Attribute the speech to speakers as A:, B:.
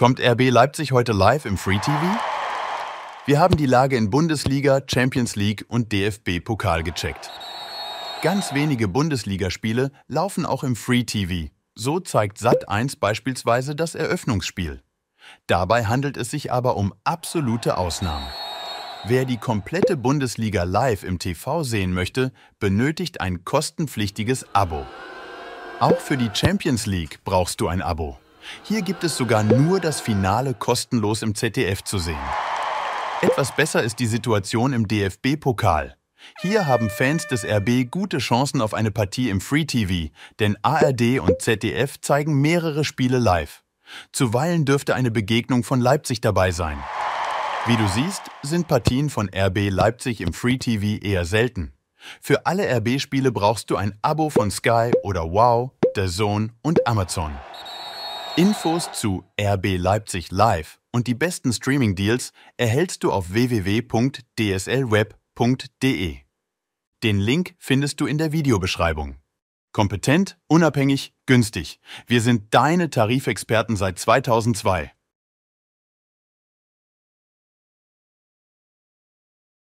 A: Kommt RB Leipzig heute live im Free TV? Wir haben die Lage in Bundesliga, Champions League und DFB-Pokal gecheckt. Ganz wenige Bundesligaspiele laufen auch im Free TV. So zeigt Sat1 beispielsweise das Eröffnungsspiel. Dabei handelt es sich aber um absolute Ausnahmen. Wer die komplette Bundesliga live im TV sehen möchte, benötigt ein kostenpflichtiges Abo. Auch für die Champions League brauchst du ein Abo. Hier gibt es sogar nur das Finale kostenlos im ZDF zu sehen. Etwas besser ist die Situation im DFB-Pokal. Hier haben Fans des RB gute Chancen auf eine Partie im Free TV, denn ARD und ZDF zeigen mehrere Spiele live. Zuweilen dürfte eine Begegnung von Leipzig dabei sein. Wie du siehst, sind Partien von RB Leipzig im Free TV eher selten. Für alle RB-Spiele brauchst du ein Abo von Sky oder Wow, The Zone und Amazon. Infos zu RB Leipzig Live und die besten Streaming-Deals erhältst du auf www.dslweb.de. Den Link findest du in der Videobeschreibung. Kompetent, unabhängig, günstig. Wir sind deine Tarifexperten seit 2002.